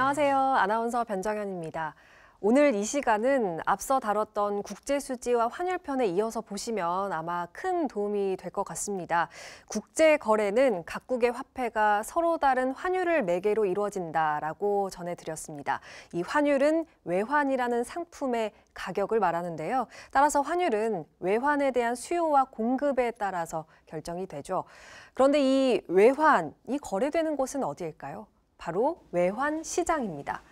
안녕하세요. 아나운서 변정현입니다. 오늘 이 시간은 앞서 다뤘던 국제수지와 환율편에 이어서 보시면 아마 큰 도움이 될 것 같습니다. 국제거래는 각국의 화폐가 서로 다른 환율을 매개로 이루어진다라고 전해드렸습니다. 이 환율은 외환이라는 상품의 가격을 말하는데요. 따라서 환율은 외환에 대한 수요와 공급에 따라서 결정이 되죠. 그런데 이 외환이 거래되는 곳은 어디일까요? 바로 외환 시장입니다.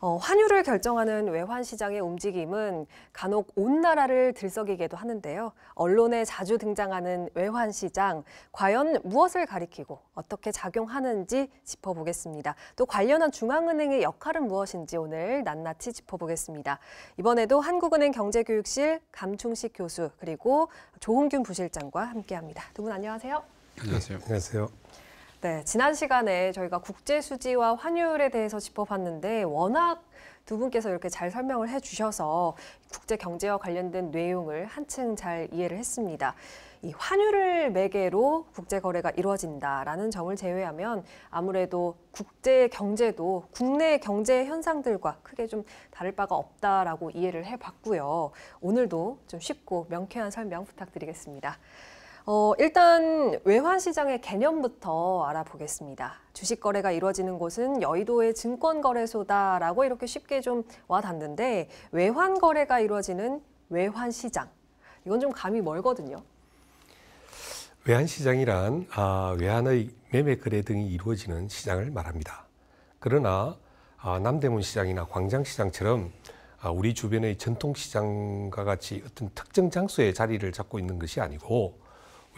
어, 환율을 결정하는 외환 시장의 움직임은 간혹 온 나라를 들썩이게도 하는데요. 언론에 자주 등장하는 외환 시장, 과연 무엇을 가리키고 어떻게 작용하는지 짚어보겠습니다. 또 관련한 중앙은행의 역할은 무엇인지 오늘 낱낱이 짚어보겠습니다. 이번에도 한국은행 경제교육실 감충식 교수 그리고 조홍균 부실장과 함께합니다. 두 분 안녕하세요. 안녕하세요. 안녕하세요. 네, 지난 시간에 저희가 국제 수지와 환율에 대해서 짚어봤는데 워낙 두 분께서 이렇게 잘 설명을 해주셔서 국제 경제와 관련된 내용을 한층 잘 이해를 했습니다. 이 환율을 매개로 국제 거래가 이루어진다라는 점을 제외하면 아무래도 국제 경제도 국내 경제 현상들과 크게 좀 다를 바가 없다라고 이해를 해봤고요. 오늘도 좀 쉽고 명쾌한 설명 부탁드리겠습니다. 어, 일단 외환 시장의 개념부터 알아보겠습니다. 주식 거래가 이루어지는 곳은 여의도의 증권 거래소다라고 이렇게 쉽게 좀 와닿는데 외환 거래가 이루어지는 외환 시장 이건 좀 감이 멀거든요. 외환 시장이란 아, 외환의 매매 거래 등이 이루어지는 시장을 말합니다. 그러나 아, 남대문 시장이나 광장 시장처럼 아, 우리 주변의 전통 시장과 같이 어떤 특정 장소에 자리를 잡고 있는 것이 아니고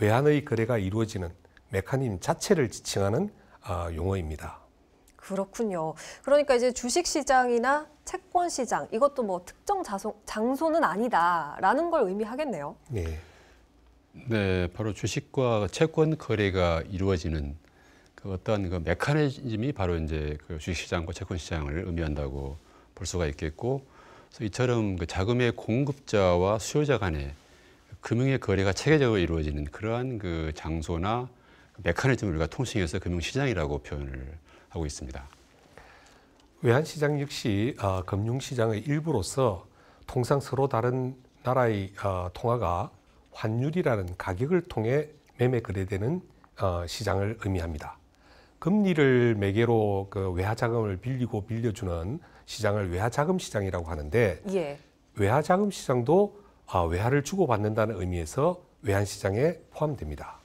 외환의 거래가 이루어지는 메커니즘 자체를 지칭하는 아, 용어입니다. 그렇군요. 그러니까 이제 주식 시장이나 채권 시장 이것도 뭐 특정 장소, 는 아니다라는 걸 의미하겠네요. 네. 네, 바로 주식과 채권 거래가 이루어지는 그어떠그 그 메커니즘이 바로 이제 그 주식 시장과 채권 시장을 의미한다고 볼 수가 있겠고, 그래서 이처럼 그 자금의 공급자와 수요자 간의 금융의 거래가 체계적으로 이루어지는 그러한 그 장소나 그 메커니즘을 우리가 통칭해서 금융시장이라고 표현을 하고 있습니다. 외환시장 역시 어, 금융시장의 일부로서 통상 서로 다른 나라의 어, 통화가 환율이라는 가격을 통해 매매 거래되는 어, 아, 시장을 의미합니다. 금리를 매개로 그 외화 자금을 빌리고 빌려주는 시장을 외화 자금 시장이라고 하는데 예. 외화 자금 시장도 아, 외화를 주고받는다는 의미에서 외환시장에 포함됩니다.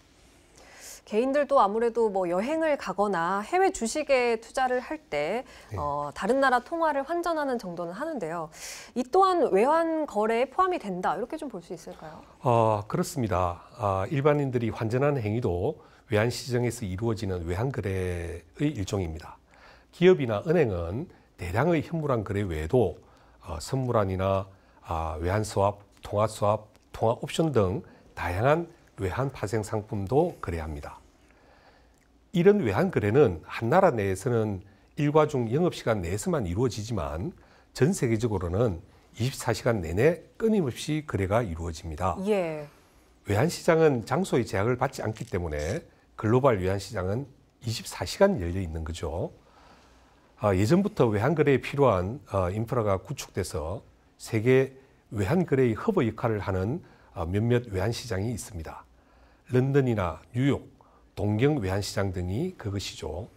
개인들도 아무래도 뭐 여행을 가거나 해외 주식에 투자를 할때 네. 어, 다른 나라 통화를 환전하는 정도는 하는데요. 이 또한 외환 거래에 포함이 된다 이렇게 좀 볼 수 있을까요? 어, 그렇습니다. 아, 일반인들이 환전하는 행위도 외환 시장에서 이루어지는 외환 거래의 일종입니다. 기업이나 은행은 대량의 현물환 거래 외에도 어, 선물환이나 아, 외환 s w 통화수 w 통화옵션 등 다양한 외환 파생 상품도 거래합니다. 이런 외환 거래는 한 나라 내에서는 일과 중 영업시간 내에서만 이루어지지만 전 세계적으로는 24시간 내내 끊임없이 거래가 이루어집니다. 예. 외환시장은 장소의 제약을 받지 않기 때문에 글로벌 외환시장은 24시간 열려 있는 거죠. 아, 예전부터 외환거래에 필요한 어, 인프라가 구축돼서 세계 외환거래의 허브 역할을 하는 어, 몇몇 외환시장이 있습니다. 런던이나 뉴욕, 동경 외환시장 등이 그것이죠.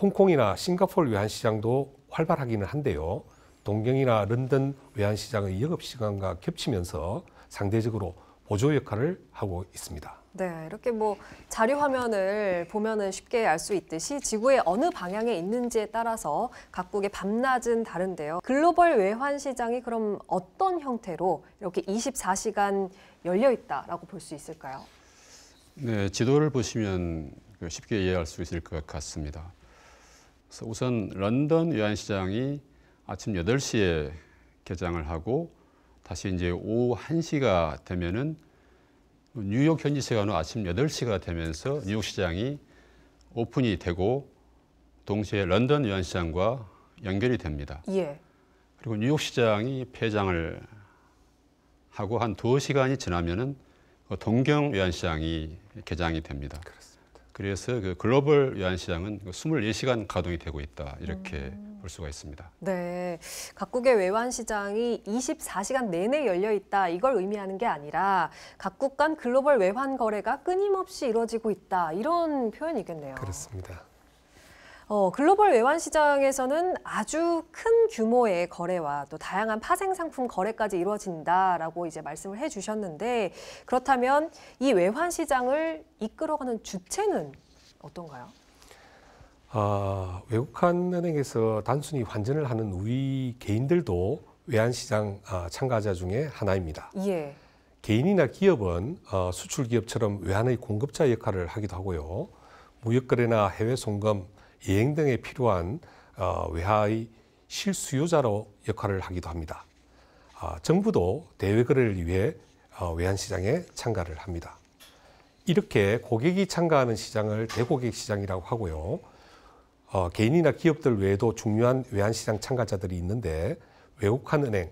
홍콩이나 싱가포르 외환시장도 활발하기는 한데요. 동경이나 런던 외환시장의 영업시간과 겹치면서 상대적으로 보조 역할을 하고 있습니다. 네, 이렇게 뭐 자료 화면을 보면은 쉽게 알 수 있듯이 지구의 어느 방향에 있는지에 따라서 각국의 밤낮은 다른데요. 글로벌 외환 시장이 그럼 어떤 형태로 이렇게 24시간 열려 있다라고 볼 수 있을까요? 네, 지도를 보시면 그 쉽게 이해할 수 있을 것 같습니다. 우선 런던 외환 시장이 아침 8시에 개장을 하고 다시 이제 오후 1시가 되면은 뉴욕 현지 시간으로 아침 8시가 되면서 뉴욕 시장이 오픈이 되고 동시에 런던 유한시장과 연결이 됩니다. 예. 그리고 뉴욕 시장이 폐장을 하고 한 두시간이 지나면은 그 동경 외환시장이 개장이 됩니다. 그렇습니다. 그래서 그 글로벌 외환시장은 24시간 그 가동이 되고 있다 이렇게 음. 볼 수가 있습니다. 네, 각국의 외환시장이 24시간 내내 열려 있다 이걸 의미하는 게 아니라 각국 간 글로벌 외환 거래가 끊임없이 이루어지고 있다 이런 표현이겠네요. 그렇습니다. 어, 글로벌 외환 시장에서는 아주 큰 규모의 거래와 또 다양한 파생 상품 거래까지 이루어진다라고 이제 말씀을 해주셨는데 그렇다면 이 외환 시장을 이끌어가는 주체는 어떤가요? 아, 외국한 은행에서 단순히 환전을 하는 우리 개인들도 외환시장 아, 참가자 중에 하나입니다. 예. 개인이나 기업은 어, 수출 기업처럼 외환의 공급자 역할을 하기도 하고요. 무역 거래나 해외 송금, 예행 등에 필요한 어, 외화의 실수요자로 역할을 하기도 합니다. 아, 정부도 대외거래를 위해 어, 외환시장에 참가를 합니다. 이렇게 고객이 참가하는 시장을 대고객 시장이라고 하고요. 어, 개인이나 기업들 외에도 중요한 외환시장 참가자들이 있는데 외국한 은행,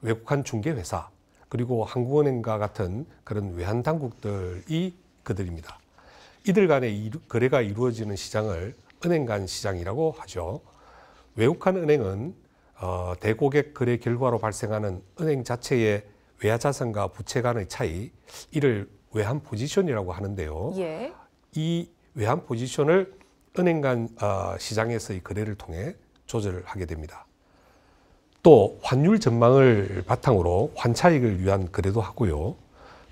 외국한 중개회사, 그리고 한국은행과 같은 그런 외환 당국들이 그들입니다. 이들 간의 이루, 거래가 이루어지는 시장을 은행 간 시장이라고 하죠. 외국한 은행은 어, 대고객 거래 결과로 발생하는 은행 자체의 외화 자산과 부채 간의 차이, 이를 외환 포지션이라고 하는데요. 예. 이 외환 포지션을 은행 간 어, 시장에서의 거래를 통해 조절하게 을 됩니다. 또 환율 전망을 바탕으로 환차익을 위한 거래도 하고요.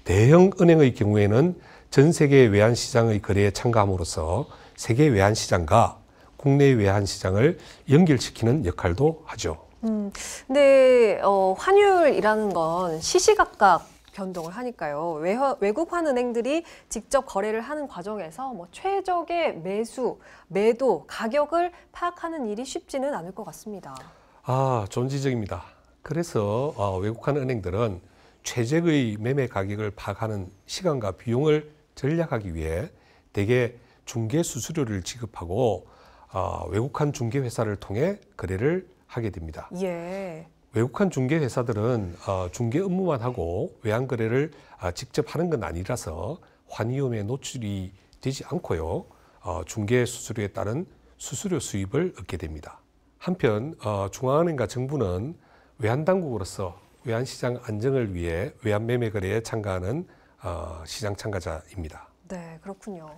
대형 은행의 경우에는 전 세계 외환 시장의 거래에 참가함으로써 세계 외환 시장과 국내 외환 시장을 연결시키는 역할도 하죠. 음, 근데 어, 환율이라는 건 시시각각 변동을 하니까요. 외화, 외국 환은행들이 직접 거래를 하는 과정에서 뭐 최적의 매수, 매도, 가격을 파악하는 일이 쉽지는 않을 것 같습니다. 아, 존지적입니다. 그래서 어, 외국 환은행들은 최적의 매매 가격을 파악하는 시간과 비용을 전략하기 위해 대개 중개 수수료를 지급하고 어, 외국한 중개 회사를 통해 거래를 하게 됩니다. 예. 외국한 중개 회사들은 어, 중개 업무만 하고 외환 거래를 어, 직접 하는 건 아니라서 환위험에 노출이 되지 않고요. 어, 중개 수수료에 따른 수수료 수입을 얻게 됩니다. 한편 어, 중앙은행과 정부는 외환 당국으로서 외환시장 안정을 위해 외환 매매 거래에 참가하는 어, 시장 참가자입니다. 네, 그렇군요.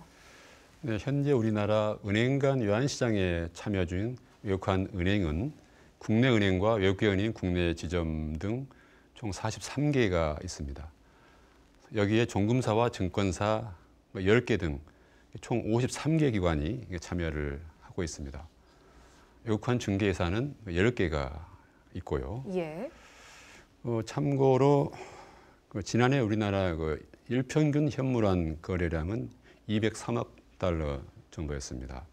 네, 현재 우리나라 은행 간 외환시장에 참여 중 외국한 은행은 국내 은행과 외국계 은행, 국내 지점 등 총 43개가 있습니다. 여기에 종금사와 증권사 10개 뭐 등총 53개 기관이 참여를 하고 있습니다. 외국환 중개회사는 10개가 뭐 있고요. 예. 어, 참고로 그 지난해 우리나라 그 일평균 현물한 거래량은 203억 달러 정도였습니다.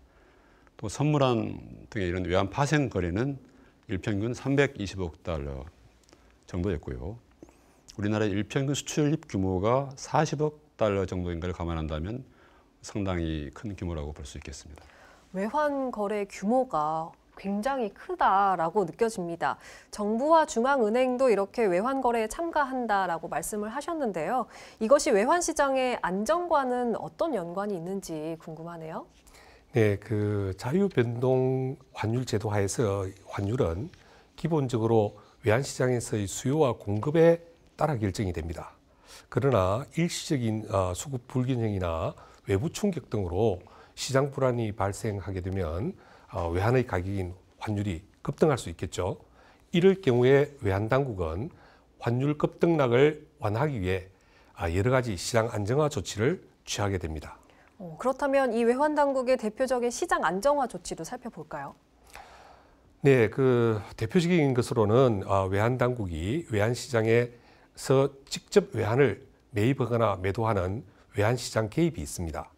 또 선물한 등의 이런 외환 파생 거래는 일평균 320억 달러 정도였고요. 우리나라 일평균 수출입 규모가 40억 달러 정도인 걸 감안한다면 상당히 큰 규모라고 볼 수 있겠습니다. 외환 거래 규모가 굉장히 크다라고 느껴집니다. 정부와 중앙은행도 이렇게 외환거래에 참가한다라고 말씀을 하셨는데요. 이것이 외환시장의 안정과는 어떤 연관이 있는지 궁금하네요. 네, 그 자유변동 환율 제도 하에서 환율은 기본적으로 외환시장에서의 수요와 공급에 따라 결정이 됩니다. 그러나 일시적인 어, 수급 불균형이나 외부 충격 등으로 시장 불안이 발생하게 되면 어, 외환의 가격인 환율이 급등할 수 있겠죠. 이럴 경우에 외환 당국은 환율 급등락을 완화하기 위해 아, 여러 가지 시장 안정화 조치를 취하게 됩니다. 어, 그렇다면 이 외환 당국의 대표적인 시장 안정화 조치도 살펴볼까요? 네, 그 대표적인 것으로는 아, 외환 당국이 외환 시장에서 직접 외환을 매입하거나 매도하는 외환 시장 개입이 있습니다.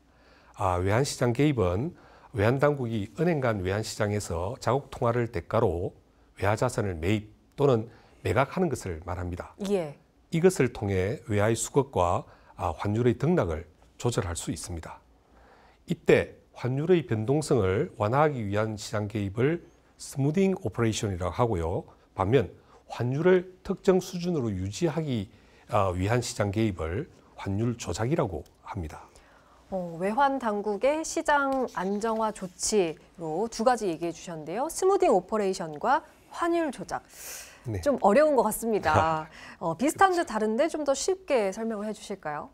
아, 외환 시장 개입은 외환 당국이 은행 간 외환 시장에서 자국 통화를 대가로 외화 자산을 매입 또는 매각하는 것을 말합니다. 예. 이것을 통해 외화의 수급과 아, 환율의 등락을 조절할 수 있습니다. 이때 환율의 변동성을 완화하기 위한 시장 개입을 스무딩 오퍼레이션이라고 하고요. 반면 환율을 특정 수준으로 유지하기 아, 위한 시장 개입을 환율 조작이라고 합니다. 어, 외환 당국의 시장 안정화 조치로 두 가지 얘기해 주셨는데요. 스무딩 오퍼레이션과 환율 조작. 네. 좀 어려운 것 같습니다. 아, 어, 비슷한 듯 그렇죠. 다른데 좀 더 쉽게 설명을 해 주실까요?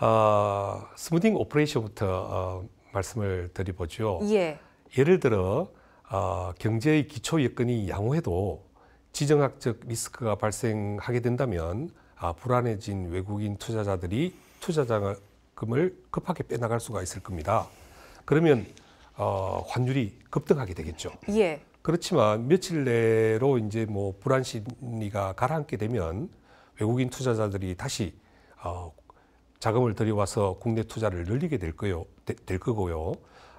어, 스무딩 오퍼레이션부터 어, 말씀을 드리보죠 예. 예를 들어 어, 경제의 기초 여건이 양호해도 지정학적 리스크가 발생하게 된다면 아, 불안해진 외국인 투자자들이 투자장을 금을 급하게 빼나갈 수가 있을 겁니다. 그러면 어, 환율이 급등하게 되겠죠. 예. 그렇지만 며칠 내로 이제 뭐 불안 심리가 가라앉게 되면 외국인 투자자들이 다시 어, 자금을 들여와서 국내 투자를 늘리게 될, 거요, 되, 될 거고요.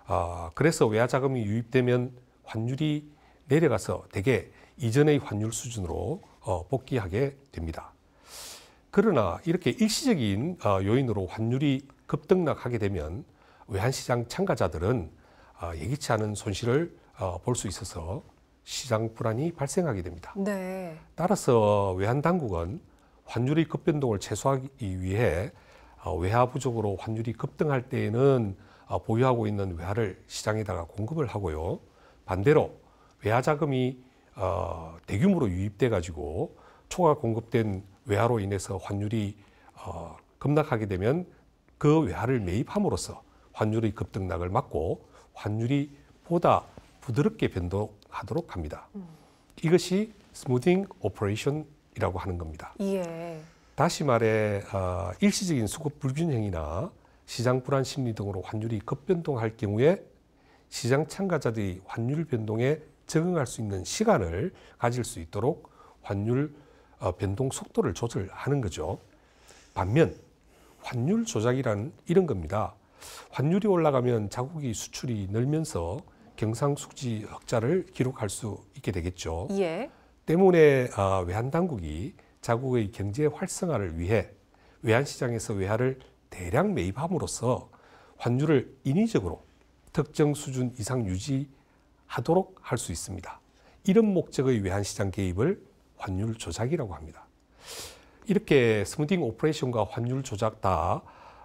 아, 그래서 외화 자금이 유입되면 환율이 내려가서 대개 이전의 환율 수준으로 어, 복귀하게 됩니다. 그러나 이렇게 일시적인 어, 요인으로 환율이 급등락하게 되면 외환시장 참가자들은 어, 예기치 않은 손실을 어, 볼 수 있어서 시장 불안이 발생하게 됩니다. 네. 따라서 외환 당국은 환율의 급변동을 최소화하기 위해 외화 부족으로 환율이 급등할 때에는 보유하고 있는 외화를 시장에다가 공급을 하고요. 반대로 외화 자금이 대규모로 유입돼 가지고 초과 공급된 외화로 인해서 환율이 어, 급락하게 되면 그 외화를 매입함으로써 환율의 급등락을 막고 환율이 보다 부드럽게 변동하도록 합니다. 음. 이것이 스무딩 오퍼레이션이라고 하는 겁니다. 예. 다시 말해 어, 일시적인 수급 불균형이나 시장 불안 심리 등으로 환율이 급변동할 경우에 시장 참가자들이 환율 변동에 적응할 수 있는 시간을 가질 수 있도록 환율 어, 변동 속도를 조절하는 거죠. 반면 환율 조작이란 이런 겁니다. 환율이 올라가면 자국이 수출이 늘면서 경상수지 흑자를 기록할 수 있게 되겠죠. 예. 때문에 어, 외환 당국이 자국의 경제 활성화를 위해 외환 시장에서 외화를 대량 매입함으로써 환율을 인위적으로 특정 수준 이상 유지하도록 할 수 있습니다. 이런 목적의 외환 시장 개입을 환율 조작이라고 합니다. 이렇게 스무딩 오퍼레이션과 환율 조작 아,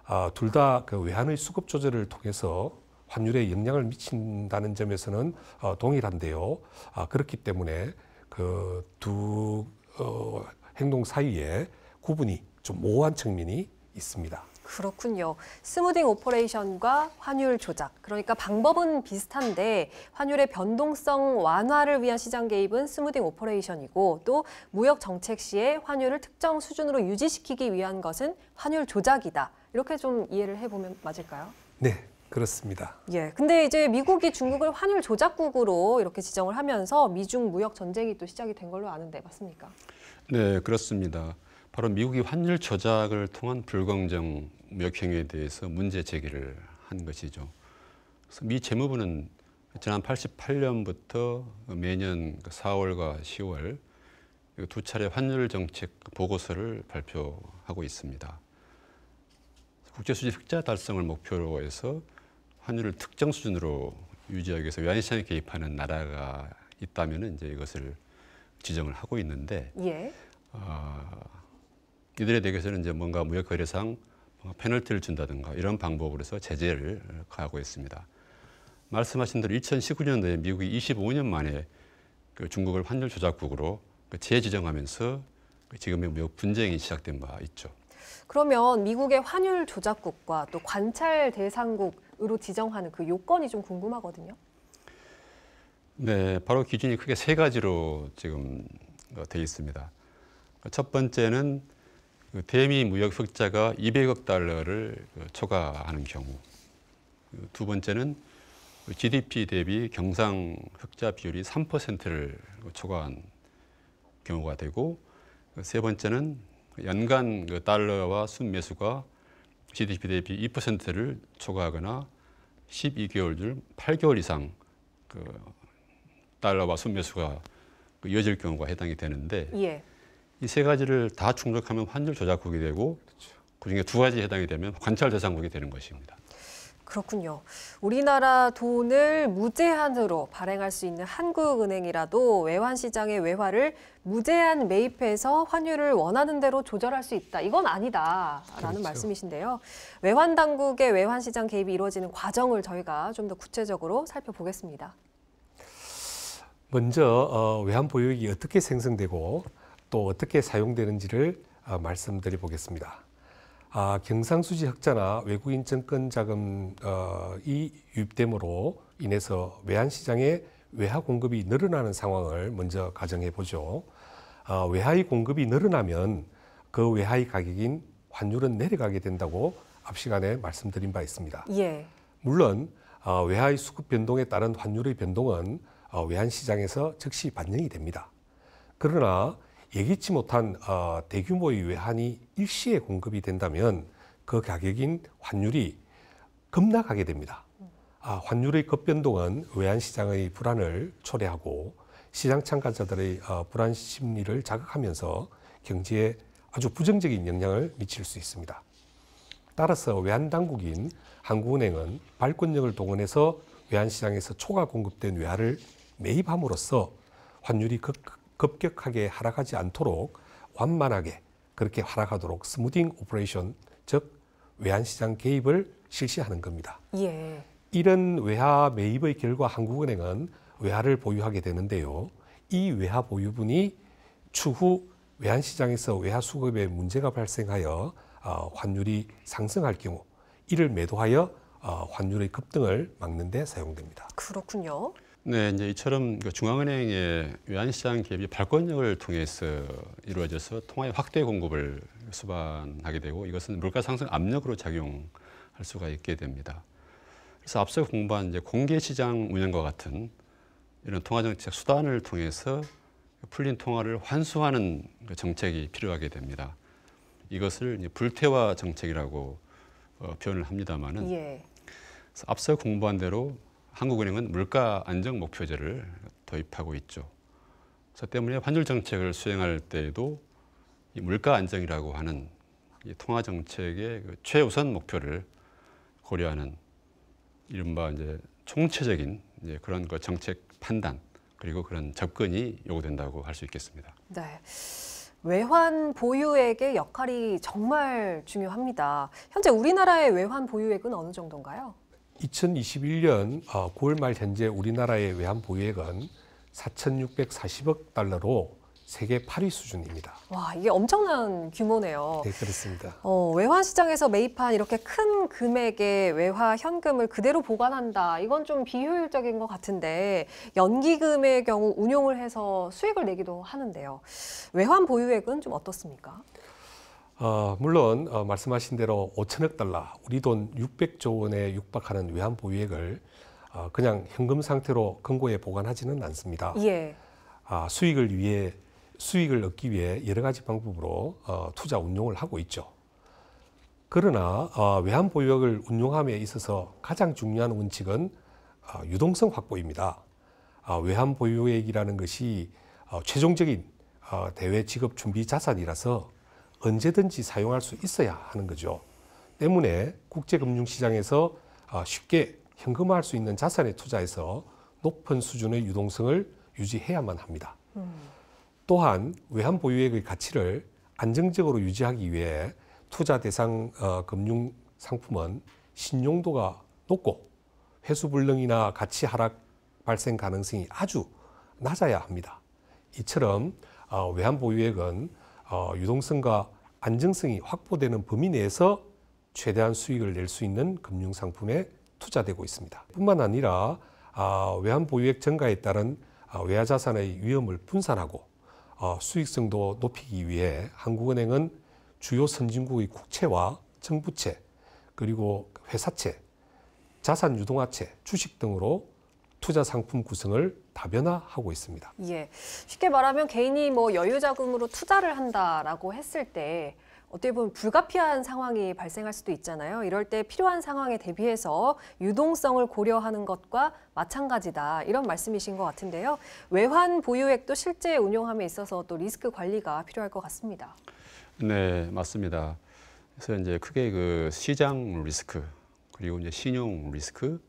다둘다 그 외환의 수급 조절을 통해서 환율에 영향을 미친다는 점에서는 어, 동일한데요. 아, 그렇기 때문에 그두 어, 행동 사이에 구분이 좀 모호한 측면이 있습니다. 그렇군요. 스무딩 오퍼레이션과 환율 조작. 그러니까 방법은 비슷한데 환율의 변동성 완화를 위한 시장 개입은 스무딩 오퍼레이션이고 또 무역 정책 시에 환율을 특정 수준으로 유지시키기 위한 것은 환율 조작이다. 이렇게 좀 이해를 해보면 맞을까요? 네, 그렇습니다. 예. 근데 이제 미국이 중국을 환율 조작국으로 이렇게 지정을 하면서 미중 무역 전쟁이 또 시작이 된 걸로 아는데 맞습니까? 네, 그렇습니다. 바로 미국이 환율 조작을 통한 불공정 역행에 대해서 문제 제기를 한 것이죠. 그래서 미 재무부는 지난 88년부터 매년 4월과 그 10월 두 차례 환율 정책 보고서를 발표하고 있습니다. 국제 수지 흑자 달성을 목표로 해서 환율을 특정 수준으로 유지하기 위해서 외환시장에 개입하는 나라가 있다면 이제 이것을 지정을 하고 있는데 예. 어, 이들에 대해서는 이제 뭔가 무역 거래상 페널티를 준다든가 이런 방법으로 해서 제재를 가하고 있습니다. 말씀하신 대로 2019년도에 미국이 25년 만에 그 중국을 환율 조작국으로 그 재지정하면서 그 지금의 무역 분쟁이 시작된 바 있죠. 그러면 미국의 환율 조작국과 또 관찰 대상국으로 지정하는 그 요건이 좀 궁금하거든요. 네, 바로 기준이 크게 세 가지로 지금 되어 있습니다. 첫 번째는 그 대미 무역 흑자가 200억 달러를 그 초과하는 경우 그 두 번째는 GDP 대비 경상 흑자 비율이 3%를 초과한 경우가 되고 세 번째는 연간 달러와 순매수가 GDP 대비 2%를 초과하거나 12개월 중 8개월 이상 그 달러와 순매수가 이어질 경우가 해당이 되는데 예. 이세 가지를 다 충족하면 환율 조작국이 되고 그중에 두 가지에 해당이 되면 관찰 대상국이 되는 것입니다. 그렇군요. 우리나라 돈을 무제한으로 발행할 수 있는 한국은행이라도 외환시장의 외화를 무제한 매입해서 환율을 원하는 대로 조절할 수 있다. 이건 아니다라는 그렇죠. 말씀이신데요. 외환당국의 외환시장 개입이 이루어지는 과정을 저희가 좀 더 구체적으로 살펴보겠습니다. 먼저 어, 외환 보유액이 어떻게 생성되고 또 어떻게 사용되는지를 아, 말씀드려 보겠습니다. 아, 경상수지 흑자나 외국인 증권 자금이 어, 유입됨으로 인해서 외환시장에 외화 공급이 늘어나는 상황을 먼저 가정해 보죠. 아, 외화의 공급이 늘어나면 그 외화의 가격인 환율은 내려가게 된다고 앞 시간에 말씀드린 바 있습니다. 예. 물론 아, 외화의 수급 변동에 따른 환율의 변동은 아, 어, 외환 시장에서 즉시 반영이 됩니다. 그러나 예기치 못한 어, 대규모의 외환이 일시에 공급이 된다면 그 가격인 환율이 급락하게 됩니다. 아, 환율의 급변동은 외환 시장의 불안을 초래하고 시장 참가자들의 어, 불안 심리를 자극하면서 경제에 아주 부정적인 영향을 미칠 수 있습니다. 따라서 외환 당국인 한국은행은 발권력을 동원해서 외환 시장에서 초과 공급된 외화를 매입함으로써 환율이 급, 급격하게 하락하지 않도록 완만하게 그렇게 하락하도록 스무딩 오퍼레이션 즉 외환시장 개입을 실시하는 겁니다. 예. 이런 외화 매입의 결과 한국은행은 외화를 보유하게 되는데요. 이 외화 보유분이 추후 외환시장에서 외화 수급에 문제가 발생하여 어, 환율이 상승할 경우 이를 매도하여 어, 환율의 급등을 막는 데 사용됩니다. 그렇군요. 네, 이제 이처럼 그 중앙은행의 외환시장 개입이 발권력을 통해서 이루어져서 통화의 확대 공급을 수반하게 되고 이것은 물가 상승 압력으로 작용할 수가 있게 됩니다. 그래서 앞서 공부한 이제 공개 시장 운영과 같은 이런 통화 정책 수단을 통해서 풀린 통화를 환수하는 그 정책이 필요하게 됩니다. 이것을 이제 불태화 정책이라고 어, 표현을 합니다만은 예. 앞서 공부한 대로 한국은행은 물가 안정 목표제를 도입하고 있죠. 그래서 때문에 환율 정책을 수행할 때에도 이 물가 안정이라고 하는 이 통화 정책의 그 최우선 목표를 고려하는 이른바 이제 총체적인 이제 그런 그 정책 판단 그리고 그런 접근이 요구된다고 할 수 있겠습니다. 네. 외환 보유액의 역할이 정말 중요합니다. 현재 우리나라의 외환 보유액은 어느 정도인가요? 2021년 9월 어, 말 현재 우리나라의 외환 보유액은 4,640억 달러로 세계 8위 수준입니다. 와, 이게 엄청난 규모네요. 네, 그렇습니다. 어, 외환 시장에서 매입한 이렇게 큰 금액의 외화 현금을 그대로 보관한다. 이건 좀 비효율적인 것 같은데 연기금의 경우 운용을 해서 수익을 내기도 하는데요. 외환 보유액은 좀 어떻습니까? 어, 물론 어, 말씀하신 대로 5천억 달러, 우리 돈 600조 원에 육박하는 외환 보유액을 어, 그냥 현금 상태로 금고에 보관하지는 않습니다. 예. 아, 수익을 위해 수익을 얻기 위해 여러 가지 방법으로 어, 투자 운용을 하고 있죠. 그러나 어, 외환 보유액을 운용함에 있어서 가장 중요한 원칙은 어, 유동성 확보입니다. 어, 외환 보유액이라는 것이 어, 최종적인 어, 대외 지급 준비 자산이라서 언제든지 사용할 수 있어야 하는 거죠. 때문에 국제금융시장에서 아, 쉽게 현금화할 수 있는 자산에 투자해서 높은 수준의 유동성을 유지해야만 합니다. 또한 외환 보유액의 가치를 안정적으로 유지하기 위해 투자 대상 어, 금융 상품은 신용도가 높고 회수 불능이나 가치 하락 발생 가능성이 아주 낮아야 합니다. 이처럼 아, 외환 보유액은 어, 유동성과 안정성이 확보되는 범위 내에서 최대한 수익을 낼 수 있는 금융 상품에 투자되고 있습니다. 뿐만 아니라 아, 외환 보유액 증가에 따른 아, 외화 자산의 위험을 분산하고 어, 수익성도 높이기 위해 한국은행은 주요 선진국의 국채와 정부채 그리고 회사채, 자산 유동화채, 주식 등으로 투자 상품 구성을 다변화하고 있습니다. 예, 쉽게 말하면 개인이 뭐 여유 자금으로 투자를 한다라고 했을 때 어떻게 보면 불가피한 상황이 발생할 수도 있잖아요. 이럴 때 필요한 상황에 대비해서 유동성을 고려하는 것과 마찬가지다. 이런 말씀이신 것 같은데요. 외환 보유액도 실제 운용함에 있어서 또 리스크 관리가 필요할 것 같습니다. 네, 맞습니다. 그래서 이제 크게 그 시장 리스크 그리고 이제 신용 리스크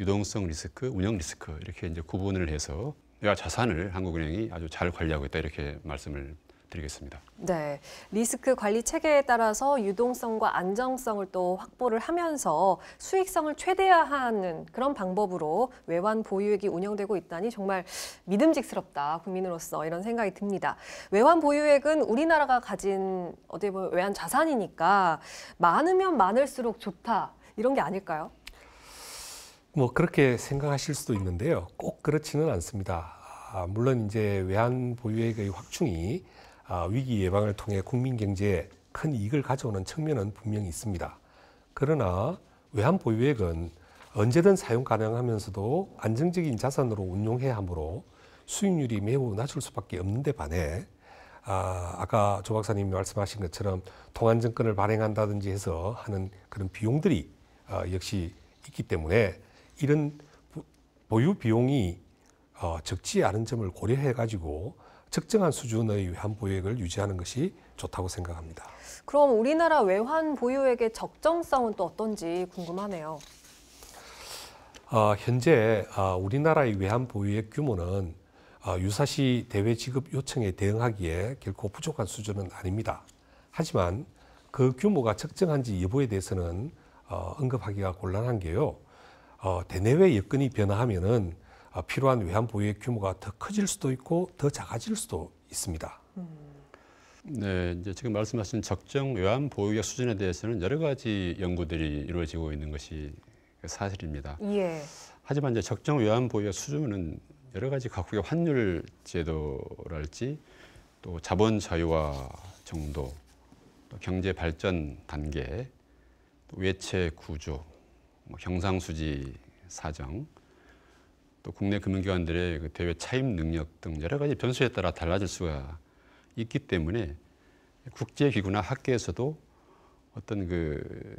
유동성 리스크, 운영 리스크 이렇게 이제 구분을 해서 내가 자산을 한국은행이 아주 잘 관리하고 있다 이렇게 말씀을 드리겠습니다. 네, 리스크 관리 체계에 따라서 유동성과 안정성을 또 확보를 하면서 수익성을 최대화하는 그런 방법으로 외환 보유액이 운영되고 있다니 정말 믿음직스럽다 국민으로서 이런 생각이 듭니다. 외환 보유액은 우리나라가 가진 어떻게 보면 외환 자산이니까 많으면 많을수록 좋다 이런 게 아닐까요? 뭐 그렇게 생각하실 수도 있는데요. 꼭 그렇지는 않습니다. 아, 물론 이제 외환 보유액의 확충이 아, 위기 예방을 통해 국민 경제에 큰 이익을 가져오는 측면은 분명히 있습니다. 그러나 외환 보유액은 언제든 사용 가능하면서도 안정적인 자산으로 운용해야 하므로 수익률이 매우 낮을 수밖에 없는데 반해 아, 아까 조 박사님이 말씀하신 것처럼 통환증권을 발행한다든지 해서 하는 그런 비용들이 아, 역시 있기 때문에 이런 보유 비용이 어, 적지 않은 점을 고려해 가지고 적정한 수준의 외환 보유액을 유지하는 것이 좋다고 생각합니다. 그럼 우리나라 외환 보유액의 적정성은 또 어떤지 궁금하네요. 어, 현재 어, 우리나라의 외환 보유액 규모는 어, 유사시 대외 지급 요청에 대응하기에 결코 부족한 수준은 아닙니다. 하지만 그 규모가 적정한지 여부에 대해서는 어, 언급하기가 곤란한 게요. 어, 대내외 여건이 변화하면은 어, 필요한 외환 보유의 규모가 더 커질 수도 있고 더 작아질 수도 있습니다. 음. 네, 이제 지금 말씀하신 적정 외환 보유액 수준에 대해서는 여러 가지 연구들이 이루어지고 있는 것이 사실입니다. 예. 하지만 이제 적정 외환 보유액 수준은 여러 가지 각국의 환율 제도랄지 또 자본 자유화 정도, 또 경제 발전 단계, 또 외채 구조, 뭐 경상수지 사정, 또 국내 금융기관들의 그 대외 차입 능력 등 여러 가지 변수에 따라 달라질 수가 있기 때문에 국제기구나 학계에서도 어떤 그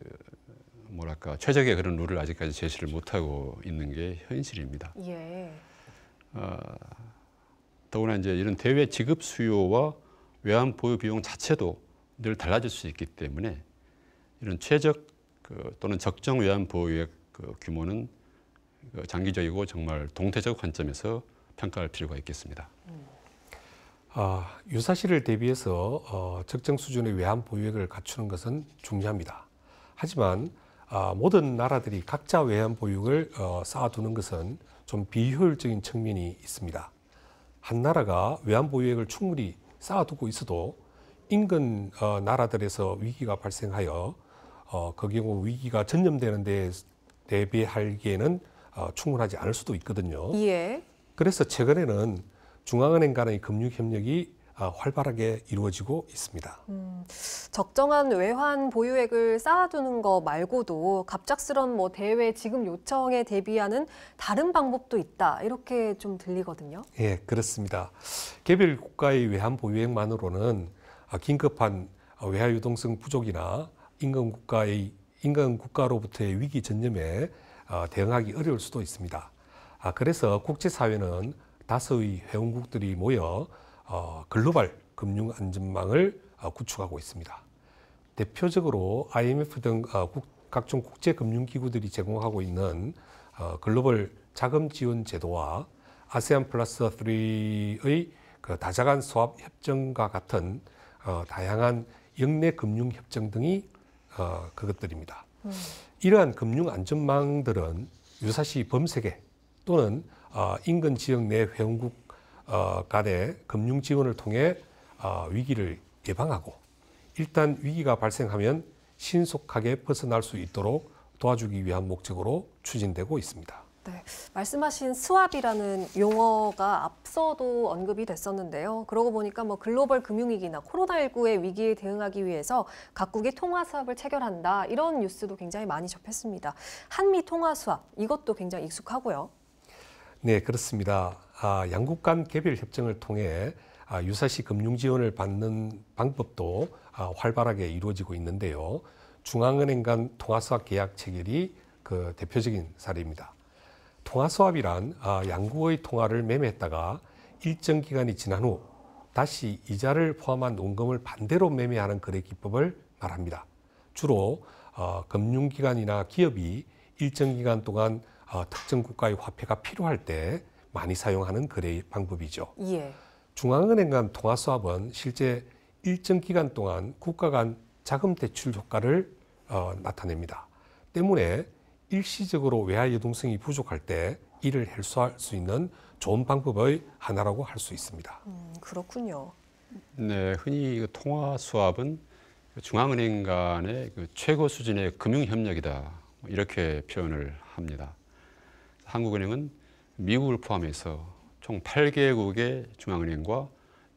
뭐랄까 최적의 그런 룰을 아직까지 제시를 못하고 있는 게 현실입니다. 예. 어, 더구나 이제 이런 대외 지급 수요와 외환 보유 비용 자체도 늘 달라질 수 있기 때문에 이런 최적 그 또는 적정 외환 보유액 그 규모는 그 장기적이고 정말 동태적 관점에서 평가할 필요가 있겠습니다. 아, 유사시를 대비해서 어, 적정 수준의 외환 보유액을 갖추는 것은 중요합니다. 하지만 아, 모든 나라들이 각자 외환 보유액을 어, 쌓아두는 것은 좀 비효율적인 측면이 있습니다. 한 나라가 외환 보유액을 충분히 쌓아두고 있어도 인근 어, 나라들에서 위기가 발생하여 어, 그 경우 뭐 위기가 전염되는 데 대비하기에는 어, 충분하지 않을 수도 있거든요. 예. 그래서 최근에는 중앙은행 간의 금융협력이 아, 활발하게 이루어지고 있습니다. 음, 적정한 외환 보유액을 쌓아두는 거 말고도 갑작스런 뭐 대외 지금 요청에 대비하는 다른 방법도 있다 이렇게 좀 들리거든요. 예, 그렇습니다. 개별 국가의 외환 보유액만으로는 아, 긴급한 어, 외화 유동성 부족이나 인근 국가의 인간 국가로부터의 위기 전념에 아, 대응하기 어려울 수도 있습니다. 아, 그래서 국제사회는 다수의 회원국들이 모여 어, 글로벌 금융안전망을 어, 구축하고 있습니다. 대표적으로 IMF 등 어, 각종 국제금융기구들이 제공하고 있는 글로벌 자금 지원 제도와 아세안 플러스 3의 그 다자간 수합 협정과 같은 다양한 영내 금융 협정 등이 어, 그것들입니다. 음. 이러한 금융 안전망들은 유사시 범세계 또는 어, 인근 지역 내 회원국 어, 간의 금융 지원을 통해 어, 위기를 예방하고 일단 위기가 발생하면 신속하게 벗어날 수 있도록 도와주기 위한 목적으로 추진되고 있습니다. 네, 말씀하신 스왑이라는 용어가 앞서도 언급이 됐었는데요. 그러고 보니까 뭐 글로벌 금융위기나 코로나19의 위기에 대응하기 위해서 각국이 통화 수합을 체결한다 이런 뉴스도 굉장히 많이 접했습니다. 한미 통화 수합 이것도 굉장히 익숙하고요. 네, 그렇습니다. 아, 양국 간 개별 협정을 통해 아, 유사시 금융 지원을 받는 방법도 아, 활발하게 이루어지고 있는데요. 중앙은행 간 통화 수합 계약 체결이 그 대표적인 사례입니다. 통화 수합이란 아, 양국의 통화를 매매했다가 일정 기간이 지난 후 다시 이자를 포함한 원금을 반대로 매매하는 거래 기법을 말합니다. 주로 어, 금융기관이나 기업이 일정 기간 동안 어, 특정 국가의 화폐가 필요할 때 많이 사용하는 거래 방법이죠. 예. 중앙은행 간 통화 수합은 실제 일정 기간 동안 국가 간 자금 대출 효과를 어, 나타냅니다. 때문에 일시적으로 외화 유동성이 부족할 때 이를 해소할 수 있는 좋은 방법의 하나라고 할 수 있습니다. 음, 그렇군요. 네, 흔히 그 통화 수합은 중앙은행 간의 그 최고 수준의 금융 협력이다 뭐 이렇게 표현을 합니다. 한국은행은 미국을 포함해서 총 8개국의 중앙은행과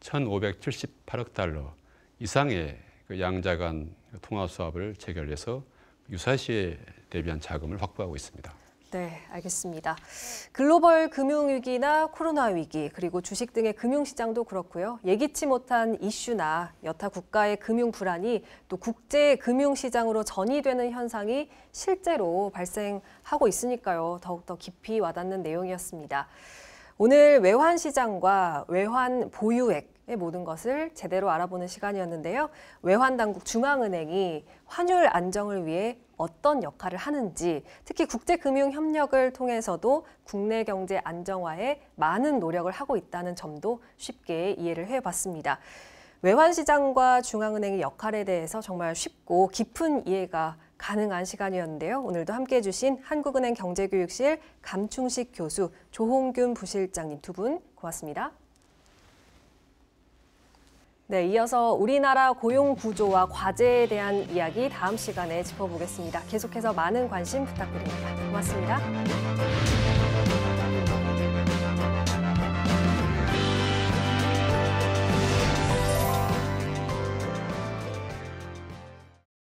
1,578억 달러 이상의 그 양자 간 통화 수합을 체결해서 유사시에 대비한 자금을 확보하고 있습니다. 네, 알겠습니다. 글로벌 금융 위기나 코로나 위기 그리고 주식 등의 금융 시장도 그렇고요. 예기치 못한 이슈나 여타 국가의 금융 불안이 또 국제 금융 시장으로 전이되는 현상이 실제로 발생하고 있으니까요. 더욱더 깊이 와닿는 내용이었습니다. 오늘 외환 시장과 외환 보유액 모든 것을 제대로 알아보는 시간이었는데요. 외환 당국 중앙은행이 환율 안정을 위해 어떤 역할을 하는지 특히 국제금융협력을 통해서도 국내 경제 안정화에 많은 노력을 하고 있다는 점도 쉽게 이해를 해봤습니다. 외환시장과 중앙은행의 역할에 대해서 정말 쉽고 깊은 이해가 가능한 시간이었는데요. 오늘도 함께해 주신 한국은행 경제교육실 감충식 교수 조홍균 부실장님 두 분 고맙습니다. 네, 이어서 우리나라 고용 구조와 과제에 대한 이야기 다음 시간에 짚어보겠습니다. 계속해서 많은 관심 부탁드립니다. 고맙습니다.